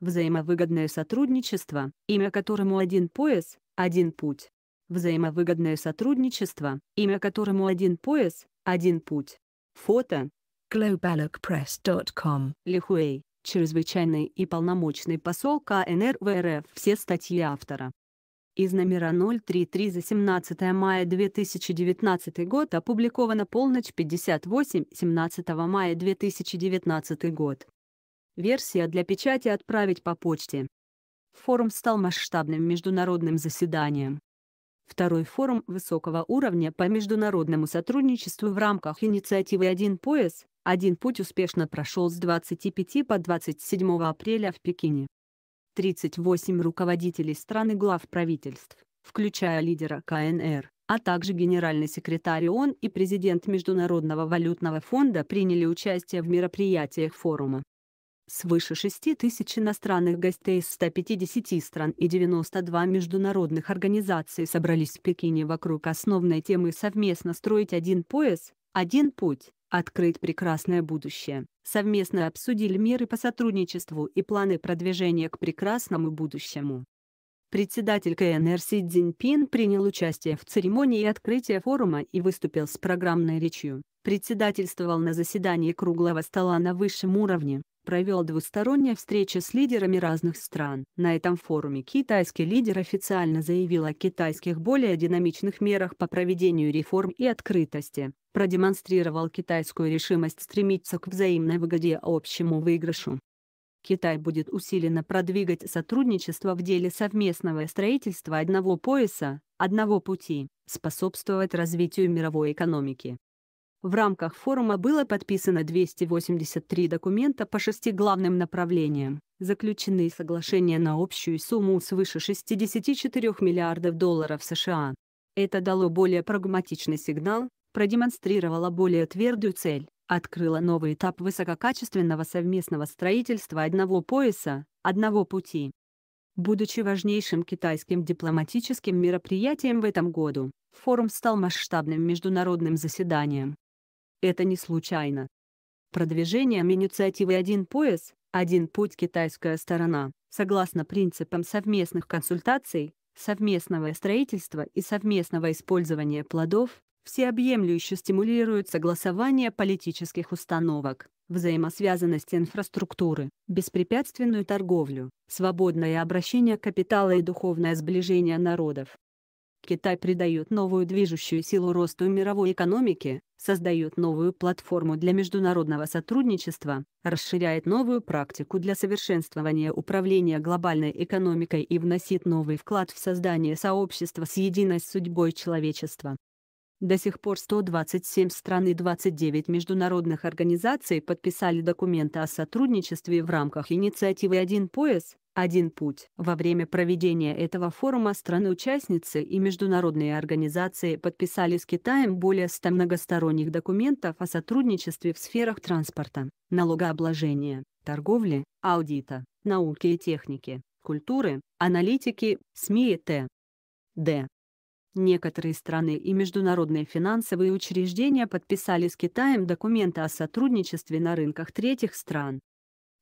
Взаимовыгодное сотрудничество, имя которому один пояс, один путь. Взаимовыгодное сотрудничество, имя которому один пояс, один путь. Фото. globalocpress.com Лихуэй, чрезвычайный и полномочный посол КНР в РФ. Все статьи автора из номера 033 за 17 мая 2019 год опубликовано полночь 58 17 мая 2019 год версия для печати отправить по почте. Форум стал масштабным международным заседанием. Второй форум высокого уровня по международному сотрудничеству в рамках инициативы «Один пояс», «Один путь» успешно прошел с 25 по 27 апреля в Пекине. 38 руководителей стран и глав правительств, включая лидера КНР, а также генеральный секретарь ООН и президент Международного валютного фонда приняли участие в мероприятиях форума свыше 6 тысяч иностранных гостей из 150 стран и 92 международных организаций собрались в Пекине вокруг основной темы совместно строить один пояс, один путь, открыть прекрасное будущее. Совместно обсудили меры по сотрудничеству и планы продвижения к прекрасному будущему. Председатель КНР Си Цзиньпин принял участие в церемонии открытия форума и выступил с программной речью. Председательствовал на заседании круглого стола на высшем уровне, провел двусторонняя встреча с лидерами разных стран. На этом форуме китайский лидер официально заявил о китайских более динамичных мерах по проведению реформ и открытости, продемонстрировал китайскую решимость стремиться к взаимной выгоде общему выигрышу. Китай будет усиленно продвигать сотрудничество в деле совместного строительства одного пояса, одного пути, способствовать развитию мировой экономики, в рамках форума было подписано 283 документа по шести главным направлениям, заключены соглашения на общую сумму свыше 64 миллиардов долларов США. Это дало более прагматичный сигнал, продемонстрировало более твердую цель, открыло новый этап высококачественного совместного строительства одного пояса, одного пути. Будучи важнейшим китайским дипломатическим мероприятием в этом году, форум стал масштабным международным заседанием, это не случайно. Продвижением инициативы «Один пояс, один путь» китайская сторона, согласно принципам совместных консультаций, совместного строительства и совместного использования плодов, всеобъемлюще стимулирует согласование политических установок, взаимосвязанность инфраструктуры, беспрепятственную торговлю, свободное обращение капитала и духовное сближение народов. Китай придает новую движущую силу росту мировой экономики, создает новую платформу для международного сотрудничества, расширяет новую практику для совершенствования управления глобальной экономикой и вносит новый вклад в создание сообщества с единой судьбой человечества. До сих пор 127 стран и 29 международных организаций подписали документы о сотрудничестве в рамках инициативы «Один пояс, один путь». Во время проведения этого форума страны-участницы и международные организации подписали с Китаем более 100 многосторонних документов о сотрудничестве в сферах транспорта, налогообложения, торговли, аудита, науки и техники, культуры, аналитики, СМИ и Т. Д. Некоторые страны и международные финансовые учреждения подписали с Китаем документы о сотрудничестве на рынках третьих стран.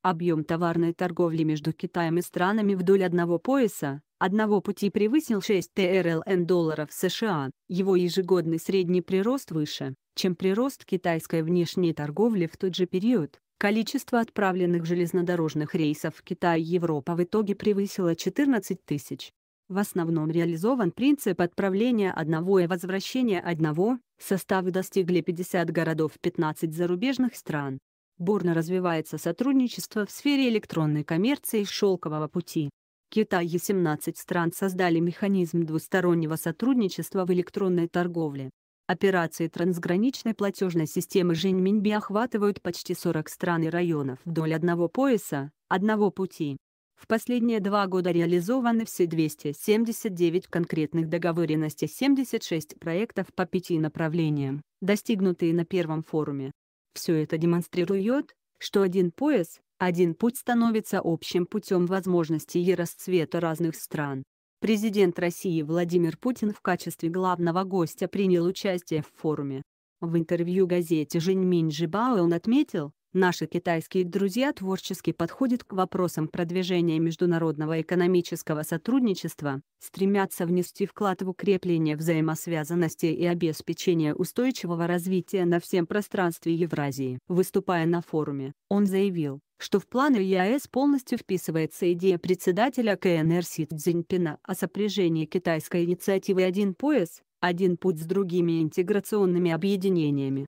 Объем товарной торговли между Китаем и странами вдоль одного пояса, одного пути превысил 6 ТРЛН долларов США, его ежегодный средний прирост выше, чем прирост китайской внешней торговли в тот же период. Количество отправленных железнодорожных рейсов в Китай и Европа в итоге превысило 14 тысяч. В основном реализован принцип отправления одного и возвращения одного, составы достигли 50 городов 15 зарубежных стран. Бурно развивается сотрудничество в сфере электронной коммерции и шелкового пути. Китай и 17 стран создали механизм двустороннего сотрудничества в электронной торговле. Операции трансграничной платежной системы Женьминьби охватывают почти 40 стран и районов вдоль одного пояса, одного пути. В последние два года реализованы все 279 конкретных договоренностей 76 проектов по пяти направлениям, достигнутые на первом форуме. Все это демонстрирует, что один пояс, один путь становится общим путем возможностей и расцвета разных стран. Президент России Владимир Путин в качестве главного гостя принял участие в форуме. В интервью газете Жень Минджибао он отметил, Наши китайские друзья творчески подходят к вопросам продвижения международного экономического сотрудничества, стремятся внести вклад в укрепление взаимосвязанности и обеспечение устойчивого развития на всем пространстве Евразии. Выступая на форуме, он заявил, что в планы ЕАЭС полностью вписывается идея председателя КНР Си Цзиньпина о сопряжении китайской инициативы «Один пояс», «Один путь» с другими интеграционными объединениями.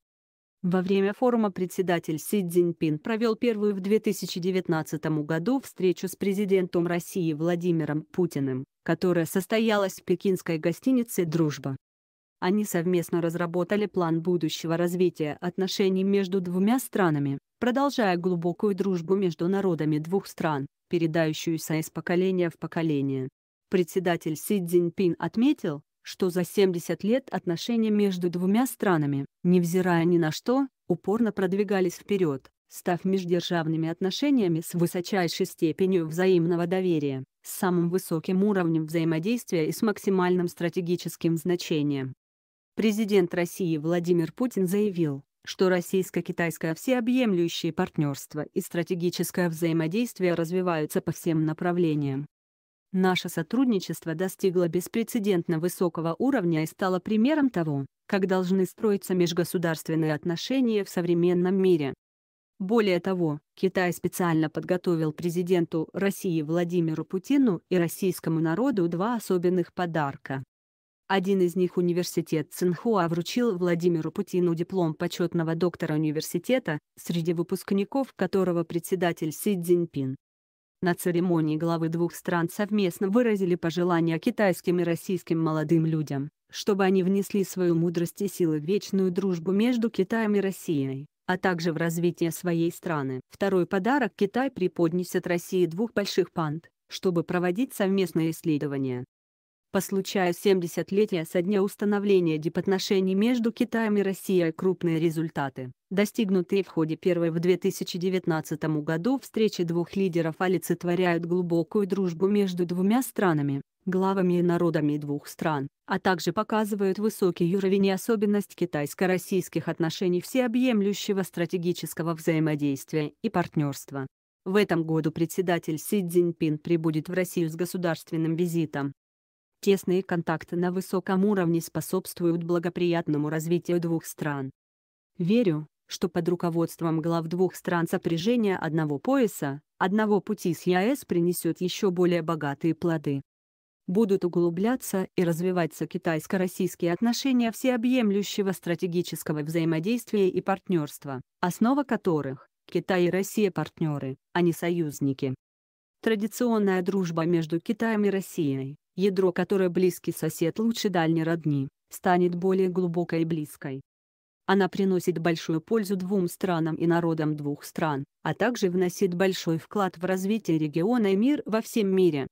Во время форума председатель Си Цзиньпин провел первую в 2019 году встречу с президентом России Владимиром Путиным, которая состоялась в пекинской гостинице «Дружба». Они совместно разработали план будущего развития отношений между двумя странами, продолжая глубокую дружбу между народами двух стран, передающуюся из поколения в поколение. Председатель Си Цзиньпин отметил, что за 70 лет отношения между двумя странами, невзирая ни на что, упорно продвигались вперед, став междержавными отношениями с высочайшей степенью взаимного доверия, с самым высоким уровнем взаимодействия и с максимальным стратегическим значением. Президент России Владимир Путин заявил, что российско-китайское всеобъемлющее партнерство и стратегическое взаимодействие развиваются по всем направлениям, Наше сотрудничество достигло беспрецедентно высокого уровня и стало примером того, как должны строиться межгосударственные отношения в современном мире. Более того, Китай специально подготовил президенту России Владимиру Путину и российскому народу два особенных подарка. Один из них университет Цинхуа вручил Владимиру Путину диплом почетного доктора университета, среди выпускников которого председатель Си Цзиньпин на церемонии главы двух стран совместно выразили пожелания китайским и российским молодым людям, чтобы они внесли свою мудрость и силы в вечную дружбу между Китаем и Россией, а также в развитие своей страны. Второй подарок Китай преподнесет России двух больших панд, чтобы проводить совместные исследования. По случаю 70-летия со дня установления дипотношений между Китаем и Россией крупные результаты, достигнутые в ходе первой в 2019 году встречи двух лидеров олицетворяют глубокую дружбу между двумя странами, главами и народами двух стран, а также показывают высокий уровень и особенность китайско-российских отношений всеобъемлющего стратегического взаимодействия и партнерства. В этом году председатель Си Цзиньпин прибудет в Россию с государственным визитом, Тесные контакты на высоком уровне способствуют благоприятному развитию двух стран. Верю, что под руководством глав двух стран сопряжение одного пояса, одного пути с ЕАЭС принесет еще более богатые плоды. Будут углубляться и развиваться китайско-российские отношения всеобъемлющего стратегического взаимодействия и партнерства, основа которых – Китай и Россия партнеры, а не союзники. Традиционная дружба между Китаем и Россией, ядро которое близкий сосед лучше дальней родни, станет более глубокой и близкой. Она приносит большую пользу двум странам и народам двух стран, а также вносит большой вклад в развитие региона и мир во всем мире.